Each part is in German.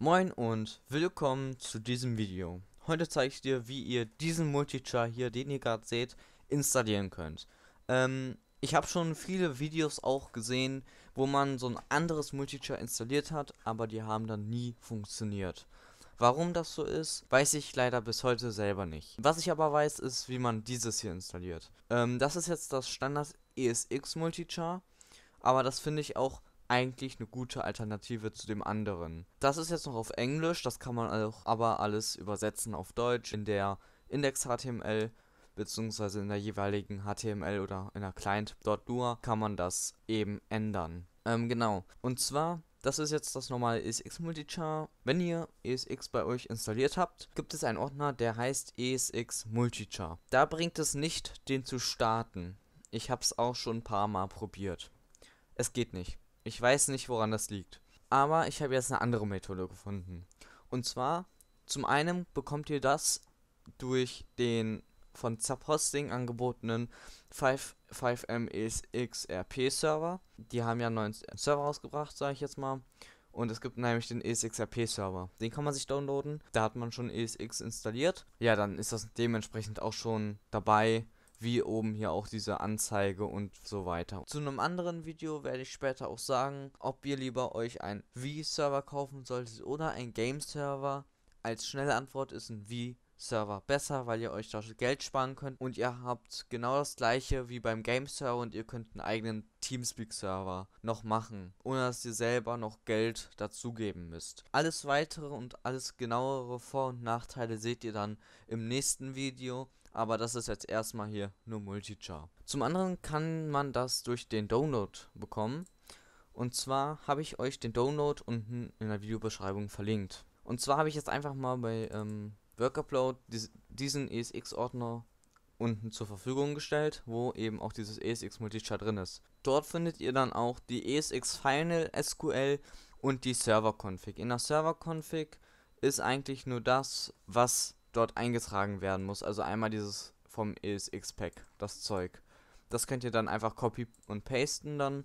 Moin und willkommen zu diesem Video. Heute zeige ich dir, wie ihr diesen Multichar hier, den ihr gerade seht, installieren könnt. Ähm, ich habe schon viele Videos auch gesehen, wo man so ein anderes Multichar installiert hat, aber die haben dann nie funktioniert. Warum das so ist, weiß ich leider bis heute selber nicht. Was ich aber weiß, ist, wie man dieses hier installiert. Ähm, das ist jetzt das Standard ESX Multichar, aber das finde ich auch eigentlich eine gute Alternative zu dem anderen. Das ist jetzt noch auf Englisch, das kann man auch aber alles übersetzen auf Deutsch in der Index-HTML beziehungsweise in der jeweiligen HTML oder in der Client.lua kann man das eben ändern. Ähm, genau. Und zwar, das ist jetzt das normale ESX Multichar. Wenn ihr ESX bei euch installiert habt, gibt es einen Ordner, der heißt ESX Multichar. Da bringt es nicht, den zu starten. Ich habe es auch schon ein paar Mal probiert. Es geht nicht. Ich weiß nicht, woran das liegt. Aber ich habe jetzt eine andere Methode gefunden. Und zwar, zum einen bekommt ihr das durch den von Zaposting angebotenen 5, 5M ESXRP Server. Die haben ja einen neuen Server rausgebracht, sage ich jetzt mal. Und es gibt nämlich den ESXRP Server. Den kann man sich downloaden. Da hat man schon ESX installiert. Ja, dann ist das dementsprechend auch schon dabei, wie oben hier auch diese Anzeige und so weiter. Zu einem anderen Video werde ich später auch sagen, ob ihr lieber euch einen Wii-Server kaufen solltet oder einen Game-Server. Als schnelle Antwort ist ein Wii Server besser, weil ihr euch da Geld sparen könnt und ihr habt genau das gleiche wie beim Game Server und ihr könnt einen eigenen Teamspeak Server noch machen, ohne dass ihr selber noch Geld dazugeben müsst. Alles weitere und alles genauere Vor- und Nachteile seht ihr dann im nächsten Video aber das ist jetzt erstmal hier nur Multichar. Zum anderen kann man das durch den Download bekommen. Und zwar habe ich euch den Download unten in der Videobeschreibung verlinkt. Und zwar habe ich jetzt einfach mal bei ähm, Workupload diesen ESX-Ordner unten zur Verfügung gestellt, wo eben auch dieses ESX Multichar drin ist. Dort findet ihr dann auch die ESX Final SQL und die Server Config. In der Server Config ist eigentlich nur das, was dort eingetragen werden muss. Also einmal dieses vom ESX-Pack, das Zeug. Das könnt ihr dann einfach copy und pasten dann.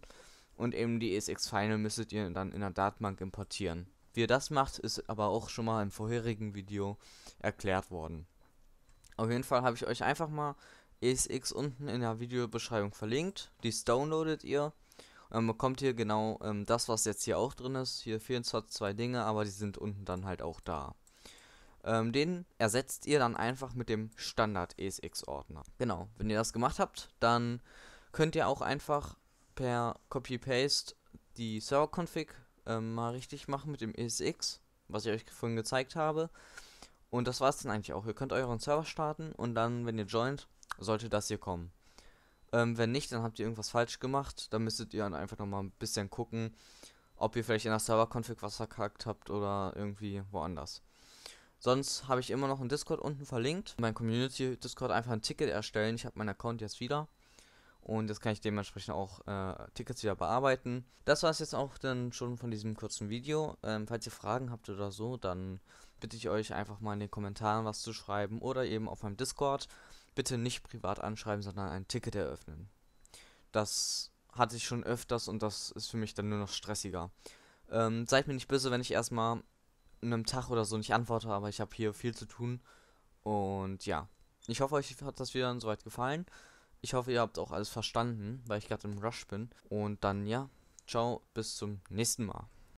Und eben die ESX-File müsstet ihr dann in der Datenbank importieren. Wie ihr das macht, ist aber auch schon mal im vorherigen Video erklärt worden. Auf jeden Fall habe ich euch einfach mal ESX unten in der Videobeschreibung verlinkt. Dies downloadet ihr. Und ähm, dann bekommt ihr genau ähm, das, was jetzt hier auch drin ist. Hier fehlen zwar zwei Dinge, aber die sind unten dann halt auch da. Ähm, den ersetzt ihr dann einfach mit dem Standard ESX-Ordner. Genau, wenn ihr das gemacht habt, dann könnt ihr auch einfach per Copy-Paste die Server-Config ähm, mal richtig machen mit dem ESX, was ich euch vorhin gezeigt habe. Und das war es dann eigentlich auch. Ihr könnt euren Server starten und dann, wenn ihr joint, sollte das hier kommen. Ähm, wenn nicht, dann habt ihr irgendwas falsch gemacht. Dann müsstet ihr dann einfach nochmal ein bisschen gucken, ob ihr vielleicht in der Server-Config was verkackt habt oder irgendwie woanders. Sonst habe ich immer noch einen Discord unten verlinkt. Mein Community Discord einfach ein Ticket erstellen. Ich habe meinen Account jetzt wieder. Und jetzt kann ich dementsprechend auch äh, Tickets wieder bearbeiten. Das war es jetzt auch dann schon von diesem kurzen Video. Ähm, falls ihr Fragen habt oder so, dann bitte ich euch einfach mal in den Kommentaren was zu schreiben oder eben auf meinem Discord. Bitte nicht privat anschreiben, sondern ein Ticket eröffnen. Das hatte ich schon öfters und das ist für mich dann nur noch stressiger. Ähm, seid mir nicht böse, wenn ich erstmal einem Tag oder so nicht antworte, aber ich habe hier viel zu tun. Und ja, ich hoffe, euch hat das Video dann soweit gefallen. Ich hoffe, ihr habt auch alles verstanden, weil ich gerade im Rush bin. Und dann ja, ciao, bis zum nächsten Mal.